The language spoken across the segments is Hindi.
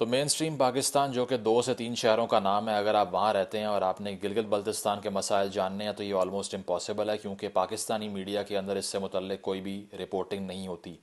तो मेन स्ट्रीम पाकिस्तान जो कि दो से तीन शहरों का नाम है अगर आप वहाँ रहते हैं और आपने गिलगित बल्तिस्तान के मसाइल जानने हैं तो ये ऑलमोस्ट इम्पॉसिबल है क्योंकि पाकिस्तानी मीडिया के अंदर इससे मुतल कोई भी रिपोर्टिंग नहीं होती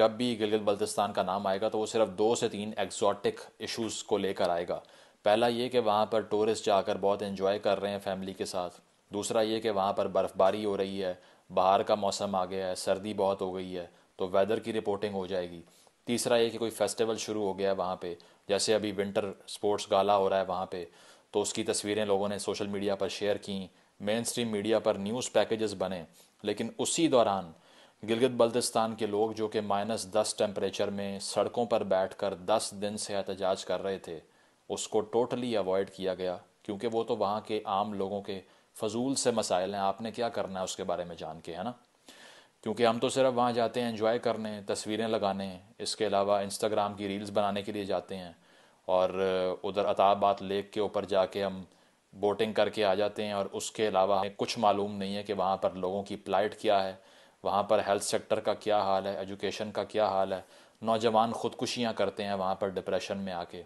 जब भी गिलगित बल्तिस्तान का नाम आएगा तो वो सिर्फ दो से तीन एक्जॉटिक इशूज़ को लेकर आएगा पहला ये कि वहाँ पर टूरिस्ट जाकर बहुत इन्जॉय कर रहे हैं फैमिली के साथ दूसरा ये कि वहाँ पर बर्फ़बारी हो रही है बाहर का मौसम आ गया है सर्दी बहुत हो गई है तो वेदर की रिपोर्टिंग हो जाएगी तीसरा ये कि कोई फेस्टिवल शुरू हो गया है वहाँ पर जैसे अभी विंटर स्पोर्ट्स गाला हो रहा है वहाँ पे तो उसकी तस्वीरें लोगों ने सोशल मीडिया पर शेयर की मेन स्ट्रीम मीडिया पर न्यूज़ पैकेजेस बने लेकिन उसी दौरान गिलगित बल्तिस्तान के लोग जो कि माइनस दस टेम्परेचर में सड़कों पर बैठ कर दस दिन से एहतजाज कर रहे थे उसको टोटली अवॉइड किया गया क्योंकि वो तो वहाँ के आम लोगों के फजूल से मसाइल हैं आपने क्या करना है उसके बारे में जान के है ना क्योंकि हम तो सिर्फ वहाँ जाते हैं इन्जॉय करने तस्वीरें लगाने इसके अलावा इंस्टाग्राम की रील्स बनाने के लिए जाते हैं और उधर अताबाद लेक के ऊपर जाके हम बोटिंग करके आ जाते हैं और उसके अलावा हमें कुछ मालूम नहीं है कि वहाँ पर लोगों की प्लाइट क्या है वहाँ पर हेल्थ सेक्टर का क्या हाल है एजुकेशन का क्या हाल है नौजवान ख़ुदकुशियाँ करते हैं वहाँ पर डिप्रेशन में आके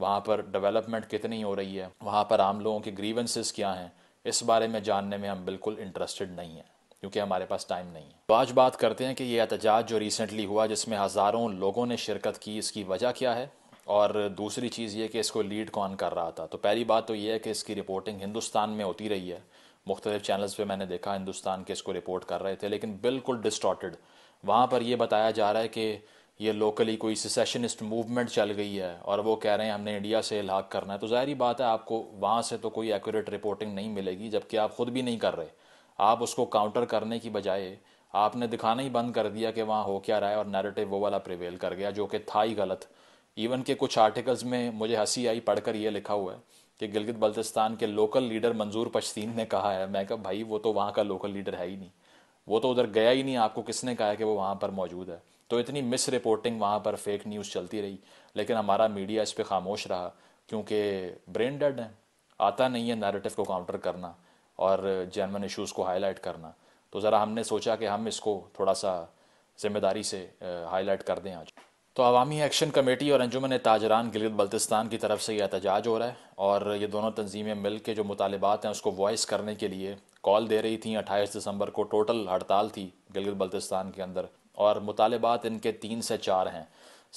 वहाँ पर डेवलपमेंट कितनी हो रही है वहाँ पर आम लोगों के ग्रीवेंसेस क्या हैं इस बारे में जानने में हम बिल्कुल इंटरेस्टेड नहीं हैं क्योंकि हमारे पास टाइम नहीं है तो आज बात करते हैं कि ये एहतजाज जो रिसेंटली हुआ जिसमें हज़ारों लोगों ने शिरकत की इसकी वजह क्या है और दूसरी चीज़ ये कि इसको लीड कौन कर रहा था तो पहली बात तो ये है कि इसकी रिपोर्टिंग हिंदुस्तान में होती रही है मुख्तलिफ चैनल्स पे मैंने देखा हिंदुस्तान के इसको रिपोर्ट कर रहे थे लेकिन बिल्कुल डिस्टॉटेड वहाँ पर यह बताया जा रहा है कि ये लोकली कोई सिसेशनिस्ट मूवमेंट चल गई है और वो कह रहे हैं हमने इंडिया से इलाक करना है तो जाहिर बात है आपको वहाँ से तो कोई एक्यूरेट रिपोर्टिंग नहीं मिलेगी जबकि आप ख़ुद भी नहीं कर रहे आप उसको काउंटर करने की बजाय आपने दिखाना ही बंद कर दिया कि वहाँ हो क्या रहा है और नैरेटिव वो वाला प्रिवेल कर गया जो कि था ही गलत इवन के कुछ आर्टिकल्स में मुझे हंसी आई पढ़कर ये लिखा हुआ है कि गिलगित बल्तिस्तान के लोकल लीडर मंजूर पश्तीन ने कहा है मैं कहा भाई वो तो वहाँ का लोकल लीडर है ही नहीं वो तो उधर गया ही नहीं आपको किसने कहा है कि वो वहाँ पर मौजूद है तो इतनी मिस रिपोर्टिंग वहाँ पर फेक न्यूज़ चलती रही लेकिन हमारा मीडिया इस पर खामोश रहा क्योंकि ब्रेन डेड है आता नहीं है नैरेटिव को काउंटर करना और जर्मन इश्यूज़ को हाईलाइट करना तो ज़रा हमने सोचा कि हम इसको थोड़ा सा जिम्मेदारी से हाईलाइट कर दें आज तो अवामी एक्शन कमेटी और अंजुमन ताजरान गिलगित बल्तिस्तान की तरफ से ये एहतजाज हो रहा है और ये दोनों तंजीमें मिल के जो मुतालबात हैं उसको वॉइस करने के लिए कॉल दे रही थी अट्ठाईस दिसंबर को टोटल हड़ताल थी गिलगित बल्तिस्तान के अंदर और मुतालबात इनके तीन से चार हैं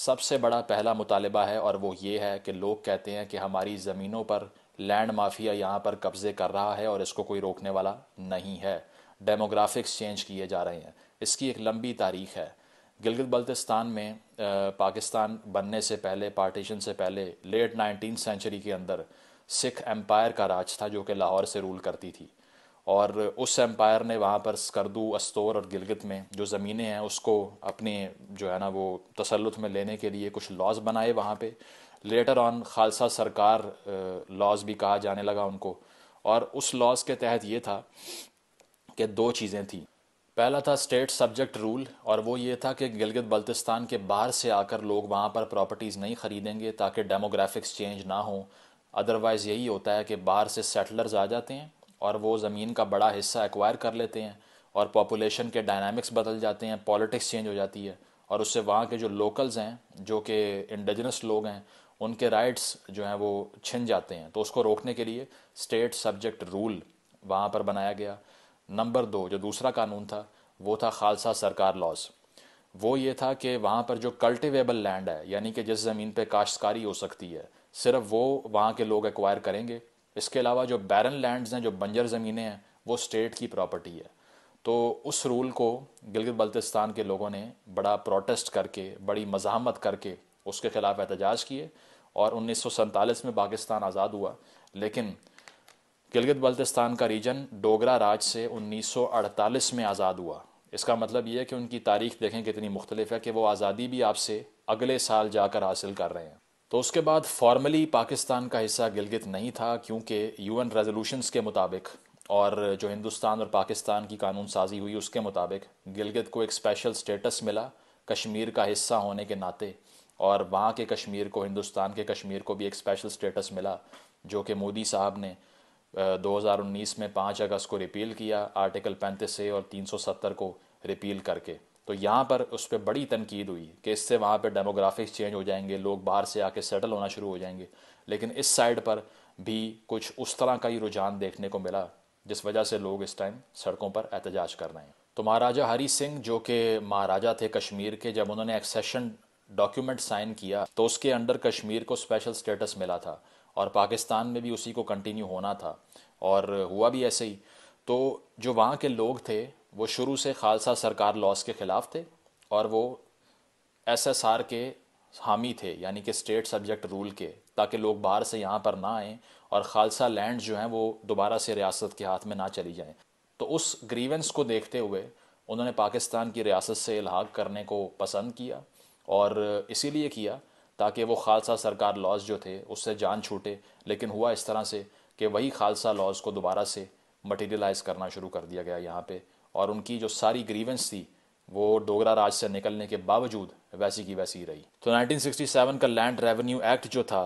सबसे बड़ा पहला मुतालबा है और वो ये है कि लोग कहते हैं कि हमारी ज़मीनों पर लैंड माफिया यहाँ पर कब्जे कर रहा है और इसको कोई रोकने वाला नहीं है डेमोग्राफिक्स चेंज किए जा रहे हैं इसकी एक लंबी तारीख है गिलगित बल्तिस्तान में पाकिस्तान बनने से पहले पार्टीशन से पहले लेट नाइनटीन सेंचुरी के अंदर सिख एम्पायर का राज था जो कि लाहौर से रूल करती थी और उस एम्पायर ने वहाँ पर स्कर्दू अस्तोर और गिलगित में जो ज़मीनें हैं उसको अपने जो है ना वो तसलुत में लेने के लिए कुछ लॉज बनाए वहाँ पे लेटर ऑन खालसा सरकार लॉज भी कहा जाने लगा उनको और उस लॉज के तहत ये था कि दो चीज़ें थी पहला था स्टेट सब्जेक्ट रूल और वो ये था कि गिलगित बल्तिस्तान के बाहर से आकर लोग वहाँ पर प्रॉपर्टीज़ नहीं ख़रीदेंगे ताकि डेमोग्राफिक्स चेंज ना हो अदरवाइज़ यही होता है कि बाहर से सेटलर्स आ जाते हैं और वो ज़मीन का बड़ा हिस्सा एक्वायर कर लेते हैं और पॉपुलेशन के डायनामिक्स बदल जाते हैं पॉलिटिक्स चेंज हो जाती है और उससे वहाँ के जो लोकल्स हैं जो कि इंडिजनस लोग हैं उनके राइट्स जो हैं वो छिन जाते हैं तो उसको रोकने के लिए स्टेट सब्जेक्ट रूल वहाँ पर बनाया गया नंबर दो जो दूसरा कानून था वो था खालसा सरकार लॉज वो ये था कि वहाँ पर जो कल्टिवेबल लैंड है यानी कि जिस ज़मीन पे काश्तकारी हो सकती है सिर्फ वो वहाँ के लोग एक्वायर करेंगे इसके अलावा जो बैरन लैंड्स हैं जो बंजर ज़मीनें हैं वो स्टेट की प्रॉपर्टी है तो उस रूल को गिलगित बल्तिस्तान के लोगों ने बड़ा प्रोटेस्ट करके बड़ी मजामत करके उसके ख़िलाफ़ एहतजाज किए और उन्नीस में पाकिस्तान आज़ाद हुआ लेकिन गिलगित बल्तिस्तान का रीजन डोगरा राज से 1948 में आज़ाद हुआ इसका मतलब ये है कि उनकी तारीख देखें कितनी मुख्तलिफ है कि वो आज़ादी भी आपसे अगले साल जाकर हासिल कर रहे हैं तो उसके बाद फॉर्मली पाकिस्तान का हिस्सा गिलगित नहीं था क्योंकि यूएन रेजोल्यूशंस के मुताबिक और जो हिंदुस्तान और पाकिस्तान की कानून साजी हुई उसके मुताबिक गिलगित को एक स्पेशल स्टेटस मिला कश्मीर का हिस्सा होने के नाते और वहाँ के कश्मीर को हिंदुस्तान के कश्मीर को भी एक स्पेशल स्टेटस मिला जो कि मोदी साहब ने 2019 में 5 अगस्त को रिपील किया आर्टिकल पैंतीस ए और 370 को रिपील करके तो यहाँ पर उस पर बड़ी तनकीद हुई कि इससे वहाँ पर डेमोग्राफिक्स चेंज हो जाएंगे लोग बाहर से आके सेटल होना शुरू हो जाएंगे लेकिन इस साइड पर भी कुछ उस तरह का ही रुझान देखने को मिला जिस वजह से लोग इस टाइम सड़कों पर एहतजाज कर रहे हैं तो महाराजा हरी सिंह जो कि महाराजा थे कश्मीर के जब उन्होंने एक्सेशन डॉक्यूमेंट साइन किया तो उसके अंडर कश्मीर को स्पेशल स्टेटस मिला था और पाकिस्तान में भी उसी को कंटिन्यू होना था और हुआ भी ऐसे ही तो जो वहाँ के लोग थे वो शुरू से खालसा सरकार लॉस के ख़िलाफ़ थे और वो एसएसआर के हामी थे यानी कि स्टेट सब्जेक्ट रूल के ताकि लोग बाहर से यहाँ पर ना आएँ और खालसा लैंड जो हैं वो दोबारा से रियासत के हाथ में ना चली जाएँ तो उस ग्रीवेंस को देखते हुए उन्होंने पाकिस्तान की रियासत से इलाहाक करने को पसंद किया और इसीलिए किया ताकि वो खालसा सरकार लॉज जो थे उससे जान छूटे लेकिन हुआ इस तरह से कि वही खालसा लॉज को दोबारा से मटेरियलाइज करना शुरू कर दिया गया यहाँ पे और उनकी जो सारी ग्रीवेंस थी वो डोगरा राज से निकलने के बावजूद वैसी की वैसी रही तो 1967 का लैंड रेवेन्यू एक्ट जो था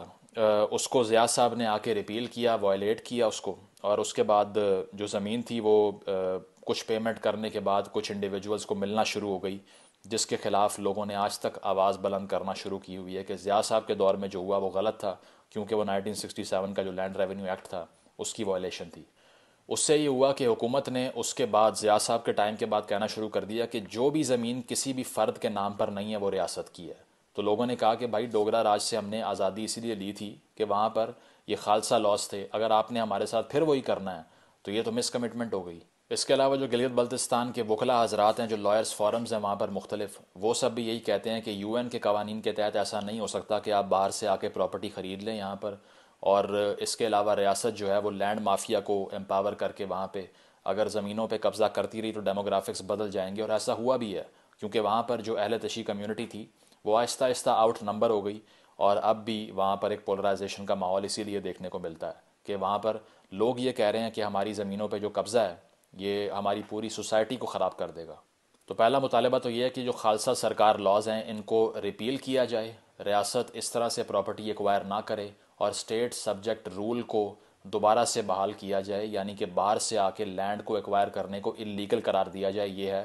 उसको ज़िया साहब ने आके रिपील किया वॉयलेट किया उसको और उसके बाद जो ज़मीन थी वो कुछ पेमेंट करने के बाद कुछ इंडिविजुअल्स को मिलना शुरू हो गई जिसके ख़िलाफ़ लोगों ने आज तक आवाज़ बुलंद करना शुरू की हुई है कि ज़िया साहब के दौर में जो हुआ वो गलत था क्योंकि वो 1967 का जो लैंड रेवेन्यू एक्ट था उसकी वॉयलेशन थी उससे ये हुआ कि हुकूमत ने उसके बाद ज़िया साहब के टाइम के बाद कहना शुरू कर दिया कि जो भी ज़मीन किसी भी फ़र्द के नाम पर नहीं है वो रियासत की है तो लोगों ने कहा कि भाई डोगरा राज से हमने आज़ादी इसीलिए ली थी कि वहाँ पर ये खालसा लॉस थे अगर आपने हमारे साथ फिर वही करना है तो ये तो मिस कमिटमेंट हो गई इसके अलावा जो गिलगित बल्तिस्तान के वकला हजरात हैं जो लॉयर्स फॉरम्स हैं वहाँ पर मुख्तलिफ वो सब भी यही कहते हैं कि यू एन के कवानीन के तहत ऐसा नहीं हो सकता कि आप बाहर से आके प्रॉपर्टी ख़रीद लें यहाँ पर और इसके अलावा रियासत जो है वो लैंड माफिया को एम्पावर करके वहाँ पर अगर ज़मीनों पर कब्ज़ा करती रही तो डेमोग्राफिक्स बदल जाएंगे और ऐसा हुआ भी है क्योंकि वहाँ पर जो अहल तशी कम्यूनिटी थी वो आहिस्ता आहिस्ता आउट नंबर हो गई और अब भी वहाँ पर एक पोलराइजेशन का माहौल इसीलिए देखने को मिलता है कि वहाँ पर लोग ये कह रहे हैं कि हमारी ज़मीनों पर जो कब्ज़ा है ये हमारी पूरी सोसाइटी को ख़राब कर देगा तो पहला मुतालबा तो ये है कि जो खालसा सरकार लॉज हैं इनको रिपील किया जाए रियासत इस तरह से प्रॉपर्टी एक्वायर ना करे और स्टेट सब्जेक्ट रूल को दोबारा से बहाल किया जाए यानी कि बाहर से आके लैंड को एक्वायर करने को इलीगल करार दिया जाए ये है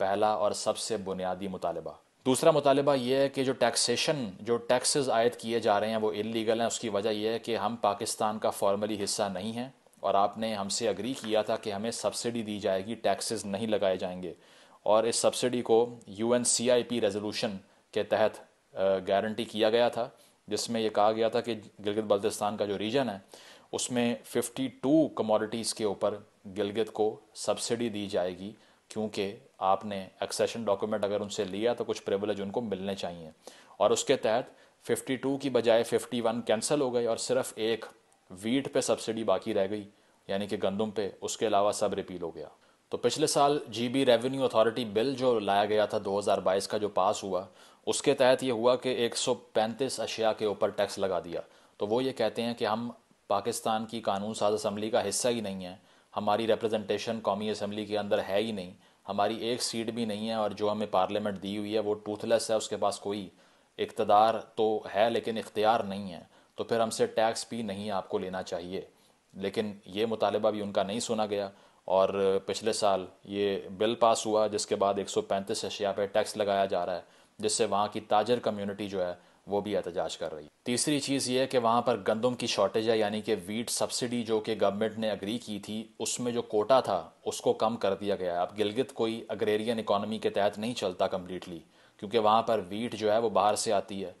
पहला और सबसे बुनियादी मुतालबा दूसरा मुतालबा ये है कि जो टैक्सेशन जो टैक्सेस आयद किए जा रहे हैं वो इलीगल हैं उसकी वजह यह है कि हम पाकिस्तान का फॉर्मली हिस्सा नहीं हैं और आपने हमसे अग्री किया था कि हमें सब्सिडी दी जाएगी टैक्सेस नहीं लगाए जाएंगे और इस सब्सिडी को U N C I P resolution के तहत गारंटी किया गया था जिसमें यह कहा गया था कि गिलगित बल्तिस्तान का जो रीजन है उसमें 52 कमोडिटीज़ के ऊपर गिलगित को सब्सिडी दी जाएगी क्योंकि आपने एक्सेशन डॉक्यूमेंट अगर उनसे लिया तो कुछ प्रिवलेज उनको मिलने चाहिए और उसके तहत 52 की बजाय 51 कैंसिल हो गई और सिर्फ एक वीट पे सब्सिडी बाकी रह गई यानी कि गंदम पे उसके अलावा सब रिपील हो गया तो पिछले साल जीबी रेवेन्यू अथॉरिटी बिल जो लाया गया था 2022 का जो पास हुआ उसके तहत ये हुआ कि 135 अशिया के ऊपर टैक्स लगा दिया तो वो ये कहते हैं कि हम पाकिस्तान की कानून साज असम्बली का हिस्सा ही नहीं है हमारी रिप्रेजेंटेशन कौमी असम्बली के अंदर है ही नहीं हमारी एक सीट भी नहीं है और जो हमें पार्लियामेंट दी हुई है वो टूथलेस है उसके पास कोई इकतदार तो है लेकिन इख्तियार नहीं है तो फिर हमसे टैक्स भी नहीं आपको लेना चाहिए लेकिन ये मुतालबा भी उनका नहीं सुना गया और पिछले साल ये बिल पास हुआ जिसके बाद एक सौ पैंतीस अशिया पर टैक्स लगाया जा रहा है जिससे वहाँ की ताजर कम्युनिटी जो है वो भी एहतजाज कर रही है तीसरी चीज़ ये है कि वहाँ पर गंदम की शॉर्टेज है यानी कि वीट सब्सिडी जो कि गवर्नमेंट ने अग्री की थी उसमें जो कोटा था उसको कम कर दिया गया है अब गिलगित कोई अग्रेरियन इकोनॉमी के तहत नहीं चलता कम्प्लीटली क्योंकि वहाँ पर वीट जो है वो बाहर से आती है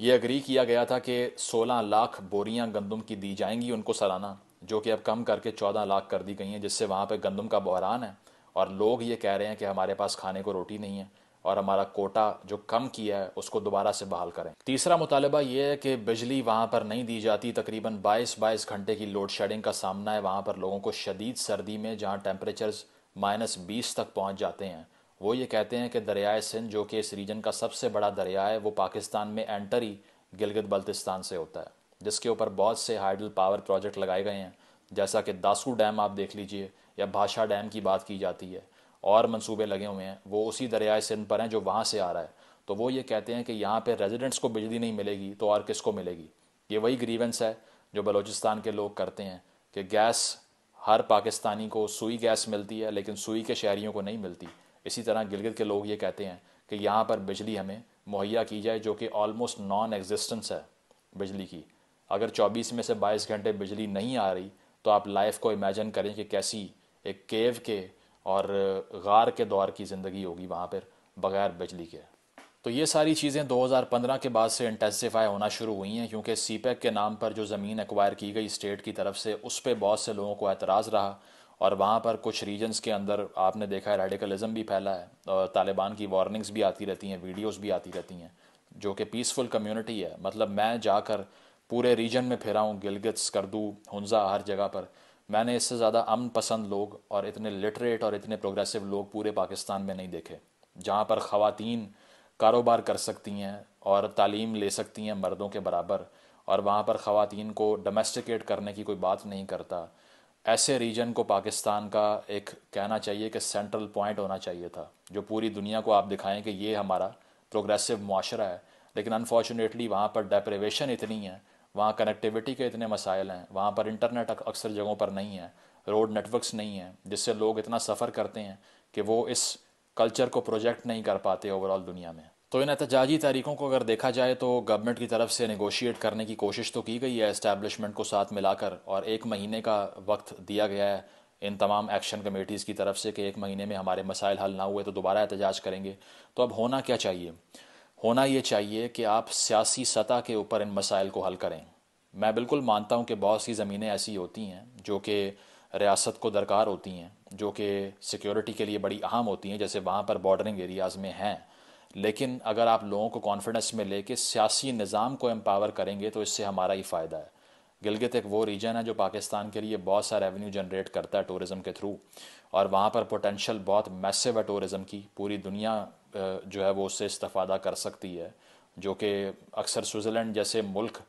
ये अग्री किया गया था कि 16 लाख बोरियां गंदम की दी जाएंगी उनको सालाना जो कि अब कम करके 14 लाख कर दी गई हैं जिससे वहाँ पे गंदम का बहरान है और लोग ये कह रहे हैं कि हमारे पास खाने को रोटी नहीं है और हमारा कोटा जो कम किया है उसको दोबारा से बहाल करें तीसरा मुतालबा ये है कि बिजली वहाँ पर नहीं दी जाती तकरीबन बाईस बाईस घंटे की लोड शेडिंग का सामना है वहाँ पर लोगों को शदीद सर्दी में जहाँ टेम्परेचर्स माइनस बीस तक पहुँच जाते हैं वो ये कहते हैं कि दरियाए सिंध जो कि इस रीजन का सबसे बड़ा दरिया है वो पाकिस्तान में एंटरी गिलगित बल्तिस्तान से होता है जिसके ऊपर बहुत से हाइडल पावर प्रोजेक्ट लगाए गए हैं जैसा कि दासू डैम आप देख लीजिए या भाषा डैम की बात की जाती है और मंसूबे लगे हुए हैं वो उसी दरियाए सिंध पर हैं जो वहाँ से आ रहा है तो वो ये कहते हैं कि यहाँ पर रेजिडेंट्स को बिजली नहीं मिलेगी तो और किसको मिलेगी ये वही ग्रीवेंस है जो बलोचिस्तान के लोग करते हैं कि गैस हर पाकिस्तानी को सुई गैस मिलती है लेकिन सुई के शहरीों को नहीं मिलती इसी तरह गिलगित के लोग ये कहते हैं कि यहाँ पर बिजली हमें मुहैया की जाए जो कि ऑलमोस्ट नॉन एग्जिस्टेंस है बिजली की अगर 24 में से 22 घंटे बिजली नहीं आ रही तो आप लाइफ को इमेजिन करें कि कैसी एक केव के और गार के दौर की ज़िंदगी होगी वहाँ पर बग़ैर बिजली के तो ये सारी चीज़ें 2015 के बाद से इंटेंसीफाई होना शुरू हुई हैं क्योंकि सी के नाम पर जो ज़मीन एक्वायर की गई स्टेट की तरफ से उस पर बहुत से लोगों को एतराज़ रहा और वहाँ पर कुछ रीजन्स के अंदर आपने देखा है रेडिकलिज़म भी फैला है और तालिबान की वार्निंग्स भी आती रहती हैं वीडियोस भी आती रहती हैं जो कि पीसफुल कम्युनिटी है मतलब मैं जाकर पूरे रीजन में फिरा हूँ गिलगित करदू हंजा हर जगह पर मैंने इससे ज़्यादा अमन पसंद लोग और इतने लिटरेट और इतने प्रोग्रेसिव लोग पूरे पाकिस्तान में नहीं देखे जहाँ पर ख़वातीन कारोबार कर सकती हैं और तालीम ले सकती हैं मर्दों के बराबर और वहाँ पर ख़वातीन को डोमेस्टिकेट करने की कोई बात नहीं करता ऐसे रीजन को पाकिस्तान का एक कहना चाहिए कि सेंट्रल पॉइंट होना चाहिए था जो पूरी दुनिया को आप दिखाएं कि ये हमारा प्रोग्रेसिव माशरा है लेकिन अनफॉर्चुनेटली वहाँ पर डेप्रेवेशन इतनी है वहाँ कनेक्टिविटी के इतने मसाइल हैं वहाँ पर इंटरनेट अक्सर जगहों पर नहीं है रोड नेटवर्क्स नहीं हैं जिससे लोग इतना सफ़र करते हैं कि वो इस कल्चर को प्रोजेक्ट नहीं कर पाते ओवरऑल दुनिया में तो इन एहतजाजी तरीक़ों को अगर देखा जाए तो गवर्नमेंट की तरफ से नगोशिएट करने की कोशिश तो की गई है इस्टेबलिशमेंट को साथ मिलाकर और एक महीने का वक्त दिया गया है इन तमाम एक्शन कमेटीज़ की तरफ से कि एक महीने में हमारे मसाइल हल ना हुए तो दोबारा एहतजाज करेंगे तो अब होना क्या चाहिए होना ये चाहिए कि आप सियासी सतह के ऊपर इन मसाइल को हल करें मैं बिल्कुल मानता हूँ कि बहुत सी ज़मीनें ऐसी होती हैं जो कि रियासत को दरकार होती हैं जो कि सिक्योरिटी के लिए बड़ी अहम होती हैं जैसे वहाँ पर बॉर्डरिंग एरियाज़ में हैं लेकिन अगर आप लोगों को कॉन्फिडेंस में लेके सियासी निज़ाम को एम्पावर करेंगे तो इससे हमारा ही फ़ायदा है गिलगित एक वो रीजन है जो पाकिस्तान के लिए बहुत सा रेवेन्यू जनरेट करता है टूरिज़म के थ्रू और वहाँ पर पोटेंशल बहुत मैसिव है टूरिज़म की पूरी दुनिया जो है वो उससे इस्ता कर सकती है जो कि अक्सर स्विट्ज़रलैंड जैसे मुल्क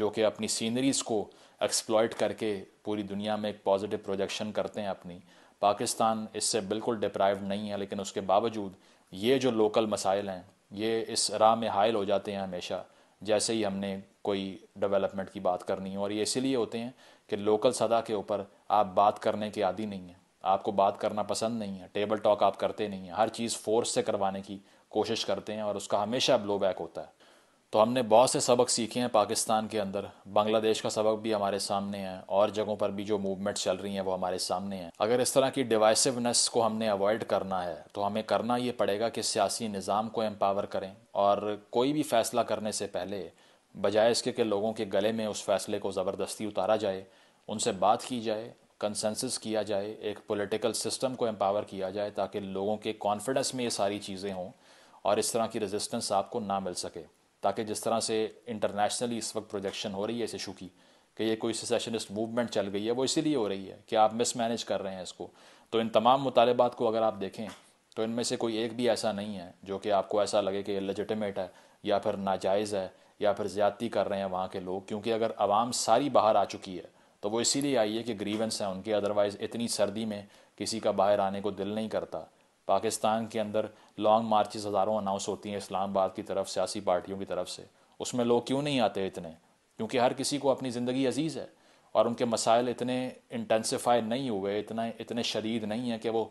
जो कि अपनी सीनरीज़ को एक्सप्लॉयट करके पूरी दुनिया में एक पॉजिटिव प्रोजेक्शन करते हैं अपनी पाकिस्तान इससे बिल्कुल डिप्राइव नहीं है लेकिन उसके बावजूद ये जो लोकल मसाइल हैं ये इस राह में हायल हो जाते हैं हमेशा जैसे ही हमने कोई डेवलपमेंट की बात करनी हो और ये इसीलिए होते हैं कि लोकल सदा के ऊपर आप बात करने के आदि नहीं हैं आपको बात करना पसंद नहीं है टेबल टॉक आप करते नहीं हैं हर चीज़ फोर्स से करवाने की कोशिश करते हैं और उसका हमेशा ब्लो बैक होता है तो हमने बहुत से सबक सीखे हैं पाकिस्तान के अंदर बांग्लादेश का सबक भी हमारे सामने है और जगहों पर भी जो मूवमेंट चल रही हैं वो हमारे सामने हैं अगर इस तरह की डिवाइसिवनेस को हमने अवॉइड करना है तो हमें करना ये पड़ेगा कि सियासी निज़ाम को एम्पावर करें और कोई भी फैसला करने से पहले बजाय इसके कि लोगों के गले में उस फैसले को ज़बरदस्ती उतारा जाए उनसे बात की जाए कंसेंसस किया जाए एक पॉलिटिकल सिस्टम को एम्पावर किया जाए ताकि लोगों के कॉन्फिडेंस में ये सारी चीज़ें हों और इस तरह की रेजिस्टेंस आपको ना मिल सके ताकि जिस तरह से इंटरनेशनली इस वक्त प्रोजेक्शन हो रही है इस इशू की कि ये कोई सेशनिस्ट मूवमेंट चल गई है वो इसीलिए हो रही है कि आप मिसमैनेज कर रहे हैं इसको तो इन तमाम मुतालबात को अगर आप देखें तो इनमें से कोई एक भी ऐसा नहीं है जो कि आपको ऐसा लगे कि लजिटमेट है या फिर नाजायज़ है या फिर ज़्यादती कर रहे हैं वहाँ के लोग क्योंकि अगर आवाम सारी बाहर आ चुकी है तो वो इसीलिए आई है कि ग्रीवेंस हैं उनके अदरवाइज़ इतनी सर्दी में किसी का बाहर आने को दिल नहीं करता पाकिस्तान के अंदर लॉन्ग मार्चेस हज़ारों अनाउंस होती हैं इस्लामाबाद की तरफ सियासी पार्टियों की तरफ से उसमें लोग क्यों नहीं आते इतने क्योंकि हर किसी को अपनी ज़िंदगी अजीज़ है और उनके मसाइल इतने इंटेंसिफाई नहीं हुए इतना इतने शदीद नहीं है कि वो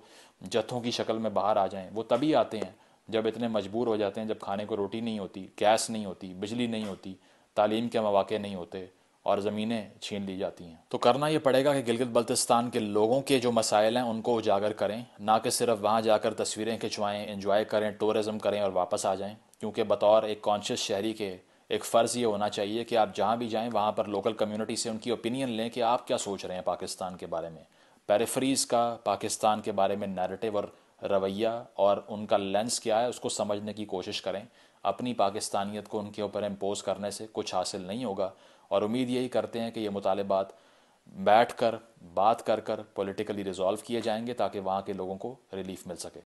जत्थों की शक्ल में बाहर आ जाएं वो तभी आते हैं जब इतने मजबूर हो जाते हैं जब खाने को रोटी नहीं होती गैस नहीं होती बिजली नहीं होती तालीम के मौाक़े नहीं होते और ज़मीनें छीन ली जाती हैं तो करना ये पड़ेगा कि गिलगित बल्तिस्तान के लोगों के जो मसाइल हैं उनको उजागर करें ना कि सिर्फ वहाँ जाकर तस्वीरें खिंचवाएँ इंजॉय करें टूरिज़म करें और वापस आ जाएँ क्योंकि बतौर एक कॉन्शियस शहरी के एक फ़र्ज़ ये होना चाहिए कि आप जहाँ भी जाएँ वहाँ पर लोकल कम्यूनिटी से उनकी ओपिनियन लें कि आप क्या सोच रहे हैं पाकिस्तान के बारे में पैरफ्रीज़ का पाकिस्तान के बारे में नैरेटिव और रवैया और उनका लेंस क्या है उसको समझने की कोशिश करें अपनी पाकिस्तानियत को उनके ऊपर इम्पोज़ करने से कुछ हासिल नहीं होगा और उम्मीद यही करते हैं कि ये मुतालबात बैठ कर बात कर कर पोलिटिकली रिजॉल्व किए जाएंगे ताकि वहाँ के लोगों को रिलीफ मिल सके